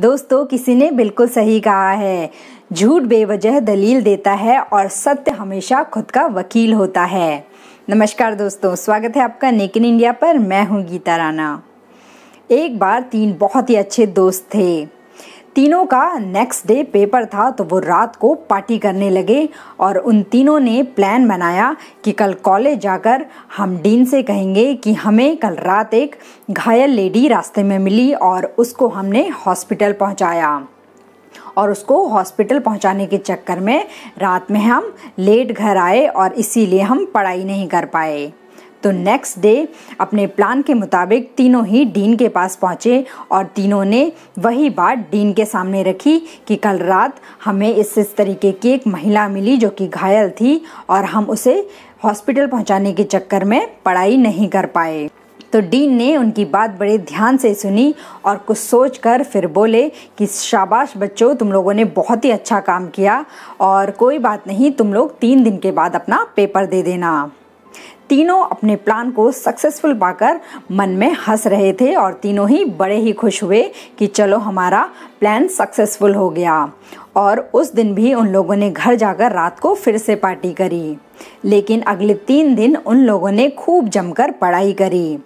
दोस्तों किसी ने बिल्कुल सही कहा है झूठ बेवजह दलील देता है और सत्य हमेशा खुद का वकील होता है नमस्कार दोस्तों स्वागत है आपका इन इंडिया पर मैं हूँ गीता राणा एक बार तीन बहुत ही अच्छे दोस्त थे तीनों का नेक्स्ट डे पेपर था तो वो रात को पार्टी करने लगे और उन तीनों ने प्लान बनाया कि कल कॉलेज जाकर हम डीन से कहेंगे कि हमें कल रात एक घायल लेडी रास्ते में मिली और उसको हमने हॉस्पिटल पहुंचाया और उसको हॉस्पिटल पहुंचाने के चक्कर में रात में हम लेट घर आए और इसीलिए हम पढ़ाई नहीं कर पाए तो नेक्स्ट डे अपने प्लान के मुताबिक तीनों ही डीन के पास पहुंचे और तीनों ने वही बात डीन के सामने रखी कि कल रात हमें इस इस तरीके की एक महिला मिली जो कि घायल थी और हम उसे हॉस्पिटल पहुंचाने के चक्कर में पढ़ाई नहीं कर पाए तो डीन ने उनकी बात बड़े ध्यान से सुनी और कुछ सोच कर फिर बोले कि शाबाश बच्चों तुम लोगों ने बहुत ही अच्छा काम किया और कोई बात नहीं तुम लोग तीन दिन के बाद अपना पेपर दे देना तीनों अपने प्लान को सक्सेसफुल पाकर मन में हंस रहे थे और तीनों ही बड़े ही खुश हुए कि चलो हमारा प्लान सक्सेसफुल हो गया और उस दिन भी उन लोगों ने घर जाकर रात को फिर से पार्टी करी लेकिन अगले तीन दिन उन लोगों ने खूब जमकर पढ़ाई करी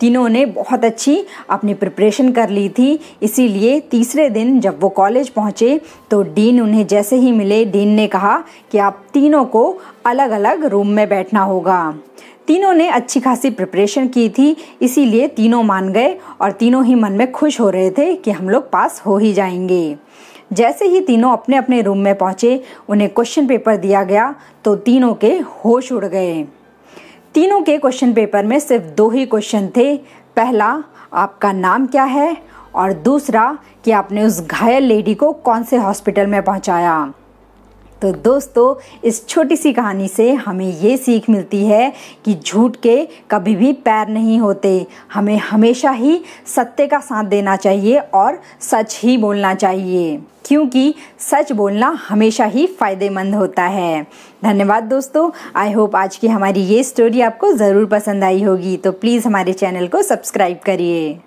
तीनों ने बहुत अच्छी अपनी प्रिपरेशन कर ली थी इसीलिए तीसरे दिन जब वो कॉलेज पहुँचे तो डीन उन्हें जैसे ही मिले डीन ने कहा कि आप तीनों को अलग अलग रूम में बैठना होगा तीनों ने अच्छी खासी प्रिपरेशन की थी इसीलिए तीनों मान गए और तीनों ही मन में खुश हो रहे थे कि हम लोग पास हो ही जाएंगे जैसे ही तीनों अपने अपने रूम में पहुंचे उन्हें क्वेश्चन पेपर दिया गया तो तीनों के होश उड़ गए तीनों के क्वेश्चन पेपर में सिर्फ दो ही क्वेश्चन थे पहला आपका नाम क्या है और दूसरा कि आपने उस घायल लेडी को कौन से हॉस्पिटल में पहुंचाया तो दोस्तों इस छोटी सी कहानी से हमें ये सीख मिलती है कि झूठ के कभी भी पैर नहीं होते हमें हमेशा ही सत्य का साथ देना चाहिए और सच ही बोलना चाहिए क्योंकि सच बोलना हमेशा ही फ़ायदेमंद होता है धन्यवाद दोस्तों आई होप आज की हमारी ये स्टोरी आपको ज़रूर पसंद आई होगी तो प्लीज़ हमारे चैनल को सब्सक्राइब करिए